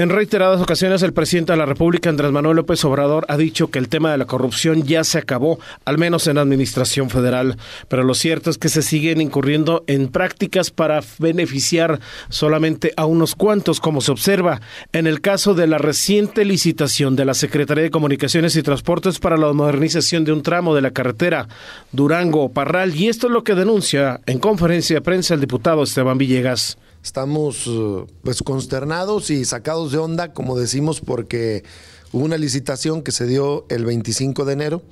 En reiteradas ocasiones, el presidente de la República, Andrés Manuel López Obrador, ha dicho que el tema de la corrupción ya se acabó, al menos en la Administración Federal. Pero lo cierto es que se siguen incurriendo en prácticas para beneficiar solamente a unos cuantos, como se observa en el caso de la reciente licitación de la Secretaría de Comunicaciones y Transportes para la modernización de un tramo de la carretera Durango-Parral. Y esto es lo que denuncia en conferencia de prensa el diputado Esteban Villegas. Estamos eh, pues consternados y sacados de onda, como decimos, porque hubo una licitación que se dio el 25 de enero.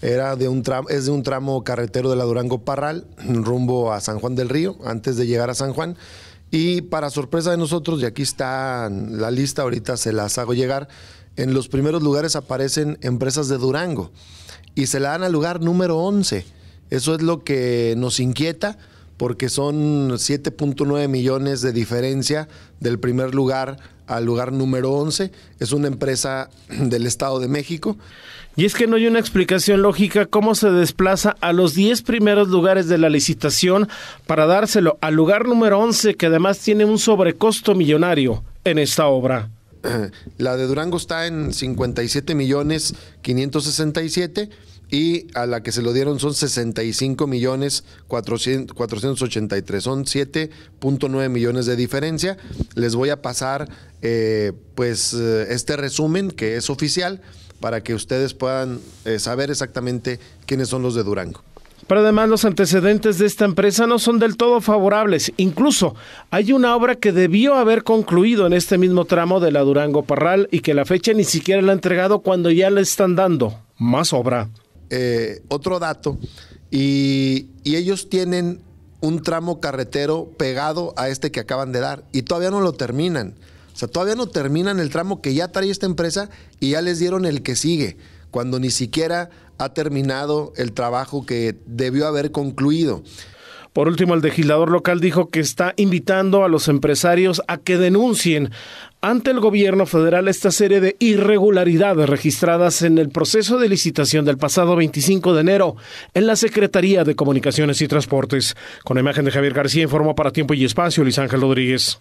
Era de un es de un tramo carretero de la Durango Parral, rumbo a San Juan del Río, antes de llegar a San Juan. Y para sorpresa de nosotros, y aquí está la lista, ahorita se las hago llegar, en los primeros lugares aparecen empresas de Durango y se la dan al lugar número 11. Eso es lo que nos inquieta porque son 7.9 millones de diferencia del primer lugar al lugar número 11. Es una empresa del Estado de México. Y es que no hay una explicación lógica cómo se desplaza a los 10 primeros lugares de la licitación para dárselo al lugar número 11 que además tiene un sobrecosto millonario en esta obra. La de Durango está en 57 millones 567 y a la que se lo dieron son 65 millones 483, son 7.9 millones de diferencia. Les voy a pasar eh, pues eh, este resumen que es oficial para que ustedes puedan eh, saber exactamente quiénes son los de Durango. Pero además los antecedentes de esta empresa no son del todo favorables. Incluso hay una obra que debió haber concluido en este mismo tramo de la Durango Parral y que la fecha ni siquiera la ha entregado cuando ya le están dando más obra. Eh, otro dato y, y ellos tienen un tramo carretero pegado a este que acaban de dar y todavía no lo terminan. O sea, todavía no terminan el tramo que ya trae esta empresa y ya les dieron el que sigue, cuando ni siquiera ha terminado el trabajo que debió haber concluido. Por último, el legislador local dijo que está invitando a los empresarios a que denuncien ante el gobierno federal esta serie de irregularidades registradas en el proceso de licitación del pasado 25 de enero en la Secretaría de Comunicaciones y Transportes. Con la imagen de Javier García informó para Tiempo y Espacio Luis Ángel Rodríguez.